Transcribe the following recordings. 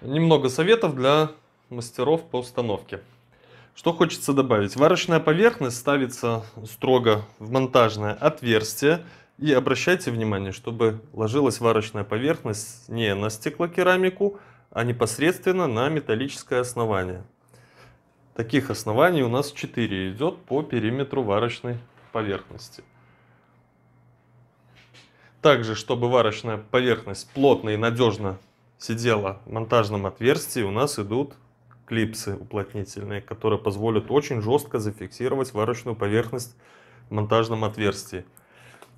Немного советов для мастеров по установке. Что хочется добавить? Варочная поверхность ставится строго в монтажное отверстие. И обращайте внимание, чтобы ложилась варочная поверхность не на стеклокерамику, а непосредственно на металлическое основание. Таких оснований у нас 4 идет по периметру варочной поверхности. Также, чтобы варочная поверхность плотно и надежно сидела в монтажном отверстии, у нас идут клипсы уплотнительные, которые позволят очень жестко зафиксировать варочную поверхность в монтажном отверстии.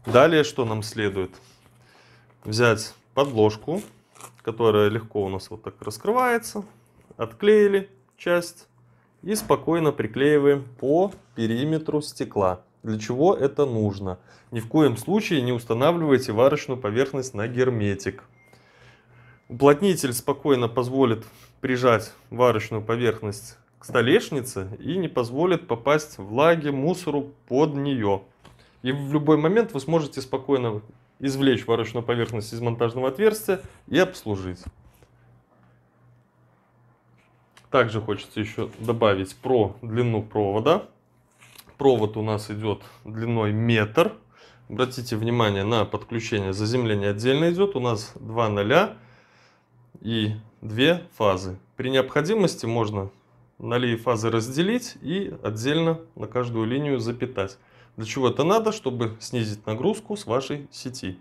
Далее что нам следует? Взять подложку, которая легко у нас вот так раскрывается, отклеили часть и спокойно приклеиваем по периметру стекла. Для чего это нужно? Ни в коем случае не устанавливайте варочную поверхность на герметик. Уплотнитель спокойно позволит прижать варочную поверхность к столешнице и не позволит попасть влаге, мусору под нее. И в любой момент вы сможете спокойно извлечь варочную поверхность из монтажного отверстия и обслужить. Также хочется еще добавить про длину провода. Провод у нас идет длиной метр. Обратите внимание на подключение. Заземление отдельно идет. У нас 2 0 и две фазы. При необходимости можно нули и фазы разделить и отдельно на каждую линию запитать. Для чего это надо? Чтобы снизить нагрузку с вашей сети.